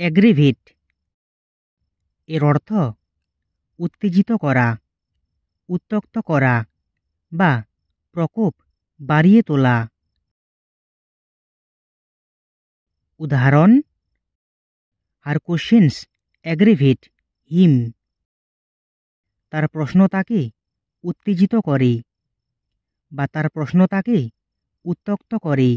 অ্যাগ্রিভিট এর অর্থ উত্তেজিত করা উত্তক্ত করা বা প্রকোপ বাড়িয়ে তোলা উদাহরণ আর কোশ্চেন্স অ্যাগ্রিভিট হিম তার প্রশ্ন তাকে উত্তেজিত করে বা তার প্রশ্ন তাকে উত্তক্ত করে